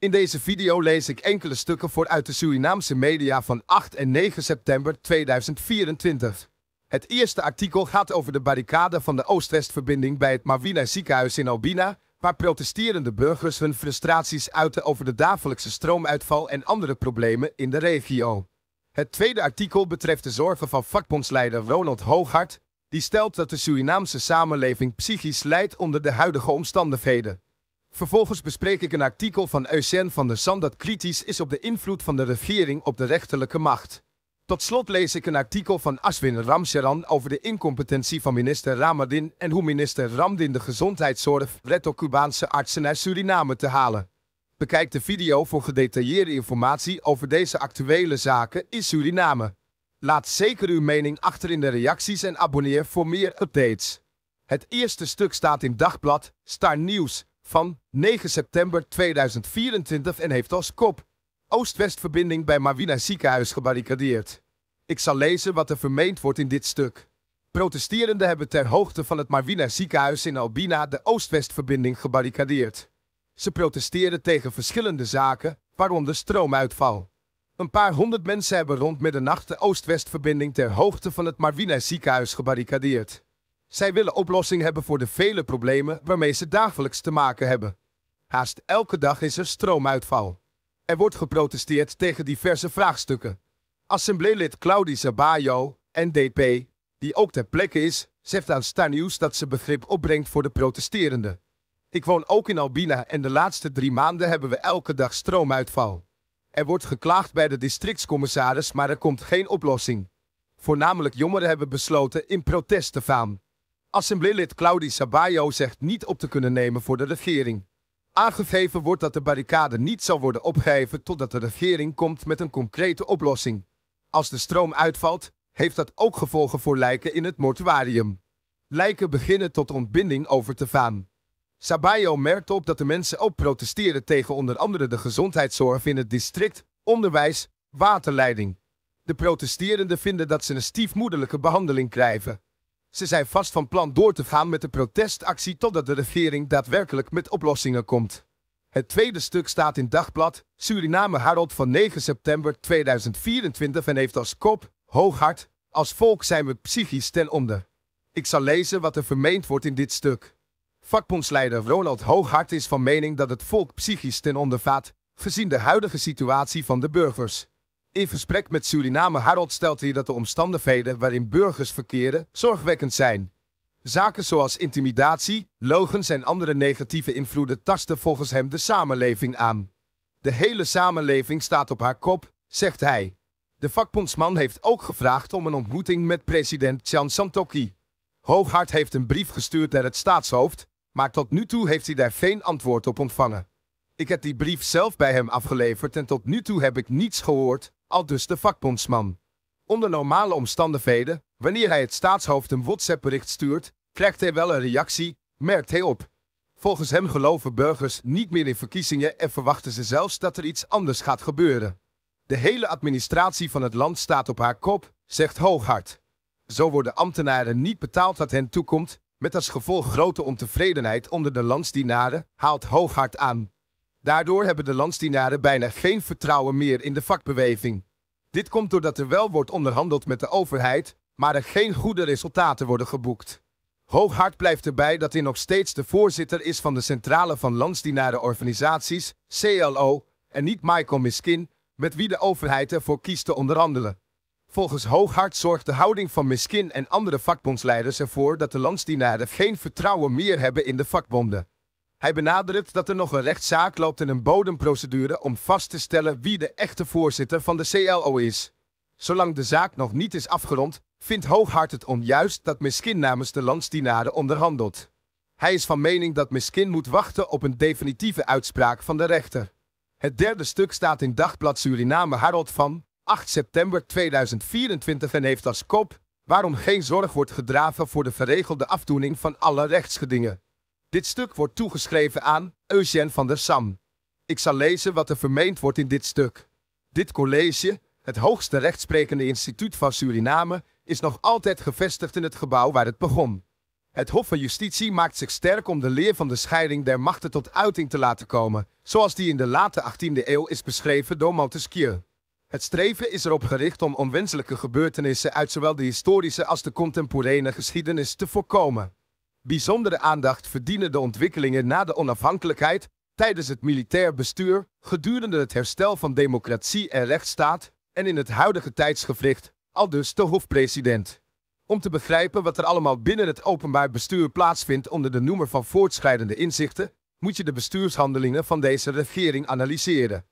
In deze video lees ik enkele stukken voor uit de Surinaamse media van 8 en 9 september 2024. Het eerste artikel gaat over de barricade van de oost verbinding bij het Marwina ziekenhuis in Albina, waar protesterende burgers hun frustraties uiten over de dagelijkse stroomuitval en andere problemen in de regio. Het tweede artikel betreft de zorgen van vakbondsleider Ronald Hooghart, die stelt dat de Surinaamse samenleving psychisch lijdt onder de huidige omstandigheden. Vervolgens bespreek ik een artikel van Eusen van der Sam dat kritisch is op de invloed van de regering op de rechterlijke macht. Tot slot lees ik een artikel van Aswin Ramcharan over de incompetentie van minister Ramadin en hoe minister Ramdin de gezondheidszorg redt om Cubaanse artsen naar Suriname te halen. Bekijk de video voor gedetailleerde informatie over deze actuele zaken in Suriname. Laat zeker uw mening achter in de reacties en abonneer voor meer updates. Het eerste stuk staat in Dagblad, Star Nieuws, van 9 september 2024 en heeft als kop Oost-Westverbinding bij Marwina ziekenhuis gebarricadeerd. Ik zal lezen wat er vermeend wordt in dit stuk. Protesterenden hebben ter hoogte van het Marwina ziekenhuis in Albina de Oost-Westverbinding gebarricadeerd. Ze protesteerden tegen verschillende zaken, waaronder stroomuitval. Een paar honderd mensen hebben rond middernacht de oost west verbinding ter hoogte van het Marwina ziekenhuis gebarricadeerd. Zij willen oplossing hebben voor de vele problemen waarmee ze dagelijks te maken hebben. Haast elke dag is er stroomuitval. Er wordt geprotesteerd tegen diverse vraagstukken. Assembleelid Claudie Zabayo, NDP, die ook ter plekke is, zegt aan Star News dat ze begrip opbrengt voor de protesterenden. Ik woon ook in Albina en de laatste drie maanden hebben we elke dag stroomuitval. Er wordt geklaagd bij de districtscommissaris, maar er komt geen oplossing. Voornamelijk jongeren hebben besloten in protest te gaan. Assembleelid Claudie Sabayo zegt niet op te kunnen nemen voor de regering. Aangegeven wordt dat de barricade niet zal worden opgeheven totdat de regering komt met een concrete oplossing. Als de stroom uitvalt, heeft dat ook gevolgen voor lijken in het mortuarium. Lijken beginnen tot ontbinding over te gaan. Sabayo merkt op dat de mensen ook protesteren tegen onder andere de gezondheidszorg in het district, onderwijs, waterleiding. De protesterenden vinden dat ze een stiefmoederlijke behandeling krijgen. Ze zijn vast van plan door te gaan met de protestactie totdat de regering daadwerkelijk met oplossingen komt. Het tweede stuk staat in Dagblad Suriname Harold van 9 september 2024 en heeft als kop Hooghart, als volk zijn we psychisch ten onder. Ik zal lezen wat er vermeend wordt in dit stuk. Vakbondsleider Ronald Hooghart is van mening dat het volk psychisch ten onder vaat, gezien de huidige situatie van de burgers. In gesprek met Suriname Harold stelt hij dat de omstandigheden waarin burgers verkeren zorgwekkend zijn. Zaken zoals intimidatie, logens en andere negatieve invloeden tasten volgens hem de samenleving aan. De hele samenleving staat op haar kop, zegt hij. De vakbondsman heeft ook gevraagd om een ontmoeting met president Chan Santokhi. Hooghart heeft een brief gestuurd naar het staatshoofd, maar tot nu toe heeft hij daar geen antwoord op ontvangen. Ik heb die brief zelf bij hem afgeleverd en tot nu toe heb ik niets gehoord, aldus de vakbondsman. Onder normale omstandigheden, wanneer hij het staatshoofd een WhatsApp-bericht stuurt, krijgt hij wel een reactie, merkt hij op. Volgens hem geloven burgers niet meer in verkiezingen en verwachten ze zelfs dat er iets anders gaat gebeuren. De hele administratie van het land staat op haar kop, zegt Hooghart. Zo worden ambtenaren niet betaald wat hen toekomt, met als gevolg grote ontevredenheid onder de landsdienaren, haalt Hooghart aan. Daardoor hebben de landsdienaren bijna geen vertrouwen meer in de vakbeweging. Dit komt doordat er wel wordt onderhandeld met de overheid, maar er geen goede resultaten worden geboekt. Hooghart blijft erbij dat hij nog steeds de voorzitter is van de Centrale van Landsdienarenorganisaties, CLO, en niet Michael Miskin, met wie de overheid ervoor kiest te onderhandelen. Volgens Hooghart zorgt de houding van Miskin en andere vakbondsleiders ervoor dat de landsdienaren geen vertrouwen meer hebben in de vakbonden. Hij benadrukt dat er nog een rechtszaak loopt in een bodemprocedure om vast te stellen wie de echte voorzitter van de CLO is. Zolang de zaak nog niet is afgerond, vindt Hooghart het onjuist dat Miskin namens de landsdienaren onderhandelt. Hij is van mening dat Miskin moet wachten op een definitieve uitspraak van de rechter. Het derde stuk staat in Dagblad Suriname Harold van 8 september 2024 en heeft als kop waarom geen zorg wordt gedragen voor de verregelde afdoening van alle rechtsgedingen. Dit stuk wordt toegeschreven aan Eugène van der Sam. Ik zal lezen wat er vermeend wordt in dit stuk. Dit college, het hoogste rechtsprekende instituut van Suriname, is nog altijd gevestigd in het gebouw waar het begon. Het Hof van Justitie maakt zich sterk om de leer van de scheiding der machten tot uiting te laten komen, zoals die in de late 18e eeuw is beschreven door Montesquieu. Het streven is erop gericht om onwenselijke gebeurtenissen uit zowel de historische als de contemporaine geschiedenis te voorkomen. Bijzondere aandacht verdienen de ontwikkelingen na de onafhankelijkheid, tijdens het militair bestuur, gedurende het herstel van democratie en rechtsstaat en in het huidige tijdsgevricht, aldus de hofpresident. Om te begrijpen wat er allemaal binnen het openbaar bestuur plaatsvindt onder de noemer van voortschrijdende inzichten, moet je de bestuurshandelingen van deze regering analyseren.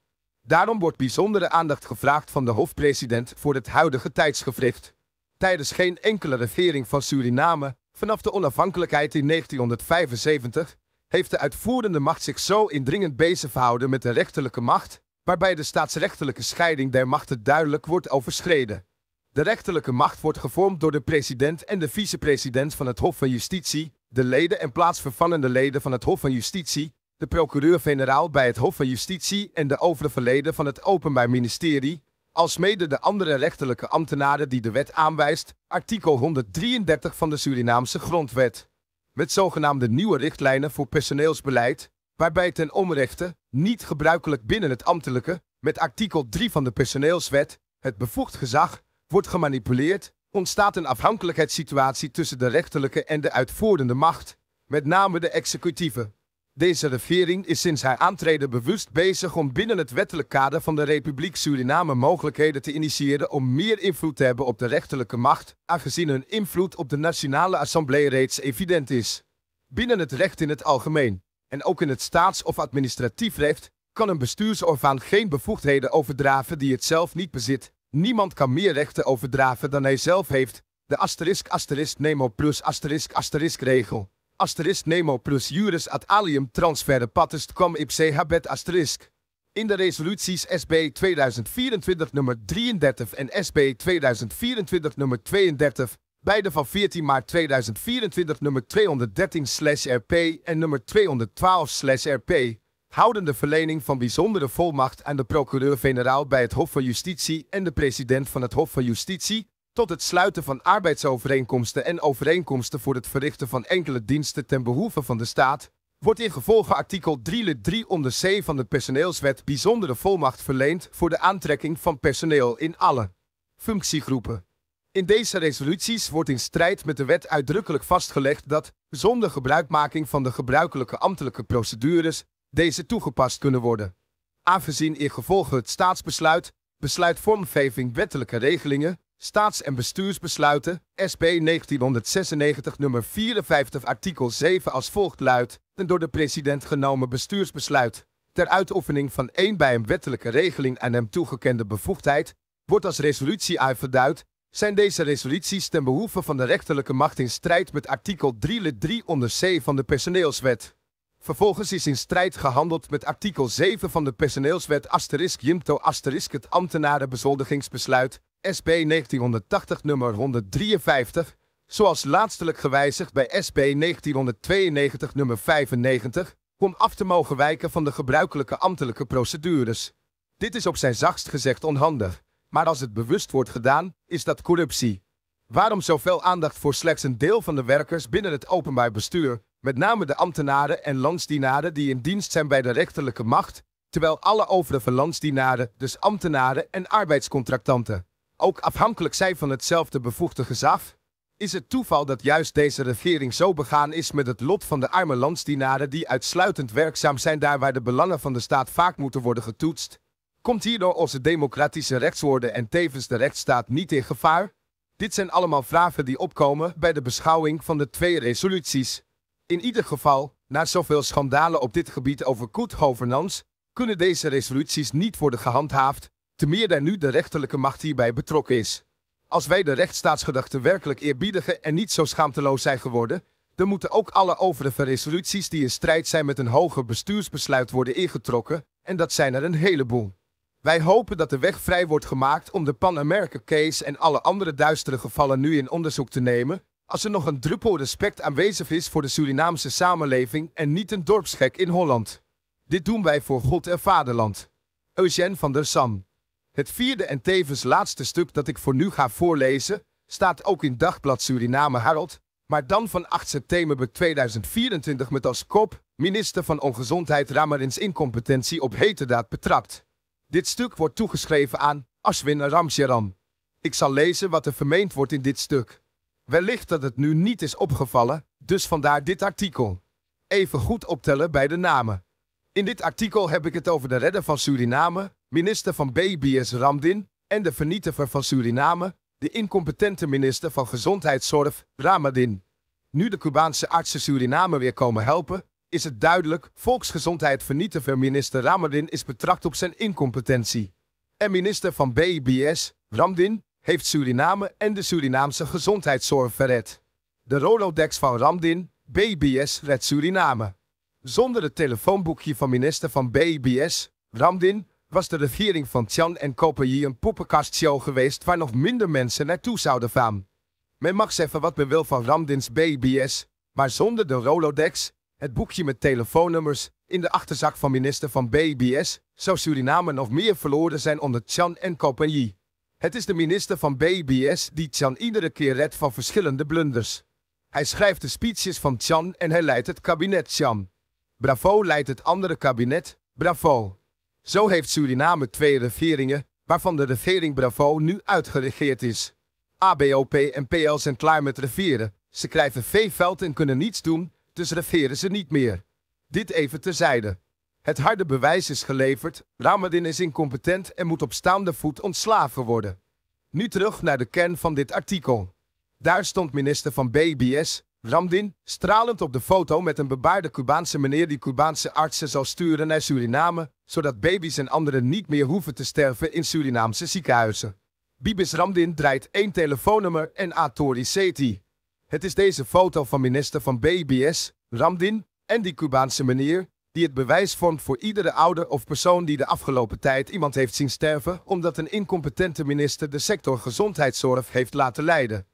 Daarom wordt bijzondere aandacht gevraagd van de hofpresident voor het huidige tijdsgevricht. Tijdens geen enkele regering van Suriname Vanaf de onafhankelijkheid in 1975 heeft de uitvoerende macht zich zo indringend bezig gehouden met de rechterlijke macht, waarbij de staatsrechtelijke scheiding der machten duidelijk wordt overschreden. De rechterlijke macht wordt gevormd door de president en de vicepresident van het Hof van Justitie, de leden en plaatsvervangende leden van het Hof van Justitie, de procureur-generaal bij het Hof van Justitie en de overige leden van het Openbaar Ministerie, alsmede de andere rechterlijke ambtenaren die de wet aanwijst, artikel 133 van de Surinaamse grondwet. Met zogenaamde nieuwe richtlijnen voor personeelsbeleid, waarbij ten onrechte, niet gebruikelijk binnen het ambtelijke, met artikel 3 van de personeelswet, het bevoegd gezag, wordt gemanipuleerd, ontstaat een afhankelijkheidssituatie tussen de rechterlijke en de uitvoerende macht, met name de executieve. Deze regering is sinds haar aantreden bewust bezig om binnen het wettelijk kader van de Republiek Suriname mogelijkheden te initiëren om meer invloed te hebben op de rechterlijke macht, aangezien hun invloed op de Nationale Assemblée reeds evident is. Binnen het recht in het algemeen, en ook in het staats- of administratief recht, kan een bestuursorgaan geen bevoegdheden overdraven die het zelf niet bezit. Niemand kan meer rechten overdraven dan hij zelf heeft. De asterisk asterisk nemo plus asterisk asterisk regel. Asterisk nemo plus juris ad alium transferre patest quam ipse habet asterisk. In de resoluties SB 2024 nummer 33 en SB 2024 nummer 32, beide van 14 maart 2024 nummer 213-RP en nummer 212-RP, houden de verlening van bijzondere volmacht aan de procureur-generaal bij het Hof van Justitie en de president van het Hof van Justitie tot het sluiten van arbeidsovereenkomsten en overeenkomsten voor het verrichten van enkele diensten ten behoeve van de staat, wordt in gevolge artikel 3 lid 3 onder C van de personeelswet bijzondere volmacht verleend voor de aantrekking van personeel in alle functiegroepen. In deze resoluties wordt in strijd met de wet uitdrukkelijk vastgelegd dat, zonder gebruikmaking van de gebruikelijke ambtelijke procedures, deze toegepast kunnen worden. Aangezien in gevolge het staatsbesluit, besluitvormgeving wettelijke regelingen, Staats- en bestuursbesluiten, SB 1996 nummer 54 artikel 7 als volgt luidt, een door de president genomen bestuursbesluit ter uitoefening van één bij een wettelijke regeling aan hem toegekende bevoegdheid, wordt als resolutie uitverduid, zijn deze resoluties ten behoeve van de rechterlijke macht in strijd met artikel 3 lid 3 onder C van de personeelswet. Vervolgens is in strijd gehandeld met artikel 7 van de personeelswet asterisk jimto asterisk het ambtenarenbezoldigingsbesluit SB 1980 nummer 153, zoals laatstelijk gewijzigd bij SB 1992 nummer 95, om af te mogen wijken van de gebruikelijke ambtelijke procedures. Dit is op zijn zachtst gezegd onhandig, maar als het bewust wordt gedaan, is dat corruptie. Waarom zoveel aandacht voor slechts een deel van de werkers binnen het openbaar bestuur, met name de ambtenaren en landsdienaren die in dienst zijn bij de rechterlijke macht, terwijl alle overige landsdienaren, dus ambtenaren en arbeidscontractanten, ook afhankelijk zijn van hetzelfde bevoegde gezag? Is het toeval dat juist deze regering zo begaan is met het lot van de arme landsdienaren die uitsluitend werkzaam zijn daar waar de belangen van de staat vaak moeten worden getoetst? Komt hierdoor onze democratische rechtsorde en tevens de rechtsstaat niet in gevaar? Dit zijn allemaal vragen die opkomen bij de beschouwing van de twee resoluties. In ieder geval, na zoveel schandalen op dit gebied over good governance, kunnen deze resoluties niet worden gehandhaafd Ten meer dan nu de rechterlijke macht hierbij betrokken is. Als wij de rechtsstaatsgedachte werkelijk eerbiedigen en niet zo schaamteloos zijn geworden, dan moeten ook alle overige resoluties die in strijd zijn met een hoger bestuursbesluit worden ingetrokken, en dat zijn er een heleboel. Wij hopen dat de weg vrij wordt gemaakt om de pan case en alle andere duistere gevallen nu in onderzoek te nemen, als er nog een druppel respect aanwezig is voor de Surinaamse samenleving en niet een dorpsgek in Holland. Dit doen wij voor God en Vaderland. Eugène van der Sam het vierde en tevens laatste stuk dat ik voor nu ga voorlezen, staat ook in Dagblad Suriname Harold, maar dan van 8 september 2024 met als kop minister van Ongezondheid Ramarins incompetentie op daad betrapt. Dit stuk wordt toegeschreven aan Ashwin Ramsharan. Ik zal lezen wat er vermeend wordt in dit stuk. Wellicht dat het nu niet is opgevallen, dus vandaar dit artikel. Even goed optellen bij de namen. In dit artikel heb ik het over de redder van Suriname, Minister van BBS Ramdin en de vernietiger van Suriname, de incompetente minister van Gezondheidszorg Ramadin. Nu de Cubaanse artsen Suriname weer komen helpen, is het duidelijk, volksgezondheid vernietiger minister Ramadin is betracht op zijn incompetentie. En minister van BBS, Ramdin, heeft Suriname en de Surinaamse gezondheidszorg verred. De Rolodex van Ramdin, BBS redt Suriname. Zonder het telefoonboekje van minister van BBS, Ramdin, was de regering van Chan en compagnie een poppenkastshow geweest waar nog minder mensen naartoe zouden gaan. Men mag zeggen wat men wil van Ramdins BBS, maar zonder de Rolodex, het boekje met telefoonnummers, in de achterzak van minister van BBS, zou Suriname nog meer verloren zijn onder Chan en compagnie. Het is de minister van BBS die Chan iedere keer redt van verschillende blunders. Hij schrijft de speeches van Chan en hij leidt het kabinet Chan. Bravo leidt het andere kabinet, bravo. Zo heeft Suriname twee regeringen, waarvan de regering Bravo nu uitgeregeerd is. ABOP en PL zijn klaar met regeren. Ze krijgen veeveld en kunnen niets doen, dus regeren ze niet meer. Dit even terzijde. Het harde bewijs is geleverd, Ramadin is incompetent en moet op staande voet ontslagen worden. Nu terug naar de kern van dit artikel. Daar stond minister van BBS, Ramdin, stralend op de foto met een bebaarde Cubaanse meneer die Cubaanse artsen zal sturen naar Suriname, zodat baby's en anderen niet meer hoeven te sterven in Surinaamse ziekenhuizen. Bibis Ramdin draait één telefoonnummer en Atori Seti. Het is deze foto van minister van BBS, Ramdin, en die Cubaanse meneer, die het bewijs vormt voor iedere ouder of persoon die de afgelopen tijd iemand heeft zien sterven omdat een incompetente minister de sector gezondheidszorg heeft laten leiden.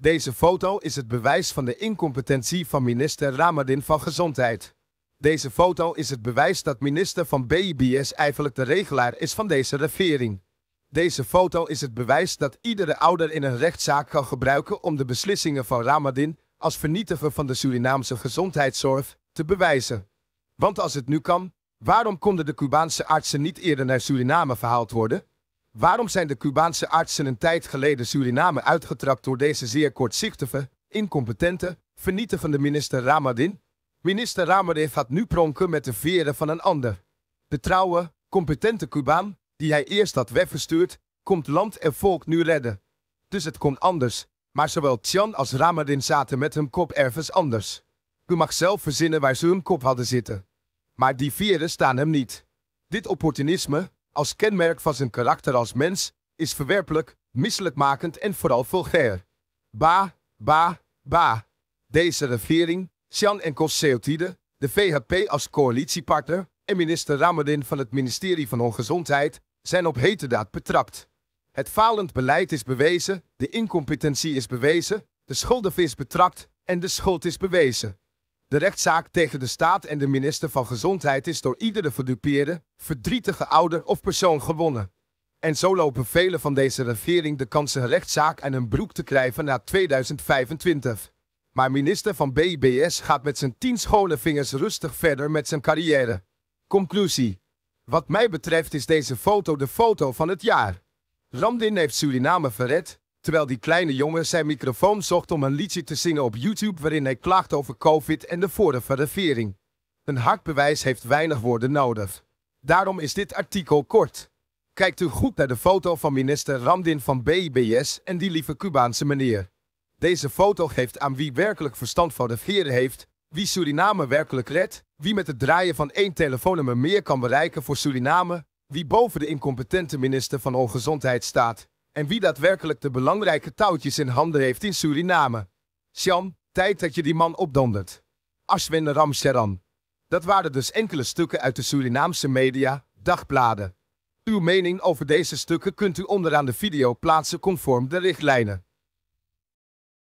Deze foto is het bewijs van de incompetentie van minister Ramadin van Gezondheid. Deze foto is het bewijs dat minister van BIBS eigenlijk de regelaar is van deze regering. Deze foto is het bewijs dat iedere ouder in een rechtszaak kan gebruiken om de beslissingen van Ramadin als vernietiger van de Surinaamse gezondheidszorg te bewijzen. Want als het nu kan, waarom konden de Cubaanse artsen niet eerder naar Suriname verhaald worden? Waarom zijn de Cubaanse artsen een tijd geleden Suriname uitgetrapt door deze zeer kortzichtige, incompetente, vernietigende minister Ramadin? Minister Ramadin gaat nu pronken met de veren van een ander. De trouwe, competente Cubaan, die hij eerst had wegverstuurd, komt land en volk nu redden. Dus het komt anders, maar zowel Tian als Ramadin zaten met hun kop ergens anders. U mag zelf verzinnen waar ze hun kop hadden zitten. Maar die veren staan hem niet. Dit opportunisme, als kenmerk van zijn karakter als mens is verwerpelijk, misselijkmakend en vooral vulgair. Ba, ba, ba. Deze regering, Sian en Coseotide, de VHP als coalitiepartner en minister Ramadin van het ministerie van Ongezondheid zijn op hete daad betrapt. Het falend beleid is bewezen, de incompetentie is bewezen, de schuldig betrapt en de schuld is bewezen. De rechtszaak tegen de staat en de minister van Gezondheid is door iedere verdupeerde, verdrietige ouder of persoon gewonnen. En zo lopen velen van deze regering de kans een rechtszaak en een broek te krijgen na 2025. Maar minister van BBS gaat met zijn tien schone vingers rustig verder met zijn carrière. Conclusie. Wat mij betreft is deze foto de foto van het jaar. Ramdin heeft Suriname verred, Terwijl die kleine jongen zijn microfoon zocht om een liedje te zingen op YouTube waarin hij klaagt over COVID en de voordeel van vering. Een bewijs heeft weinig woorden nodig. Daarom is dit artikel kort. Kijkt u goed naar de foto van minister Ramdin van BIBS en die lieve Cubaanse meneer. Deze foto geeft aan wie werkelijk verstand van de veren heeft, wie Suriname werkelijk redt, wie met het draaien van één telefoonnummer meer kan bereiken voor Suriname, wie boven de incompetente minister van Ongezondheid staat en wie daadwerkelijk de belangrijke touwtjes in handen heeft in Suriname. Sjan, tijd dat je die man opdondert. Ashwin Ramcharan. Dat waren dus enkele stukken uit de Surinaamse media, dagbladen. Uw mening over deze stukken kunt u onderaan de video plaatsen conform de richtlijnen.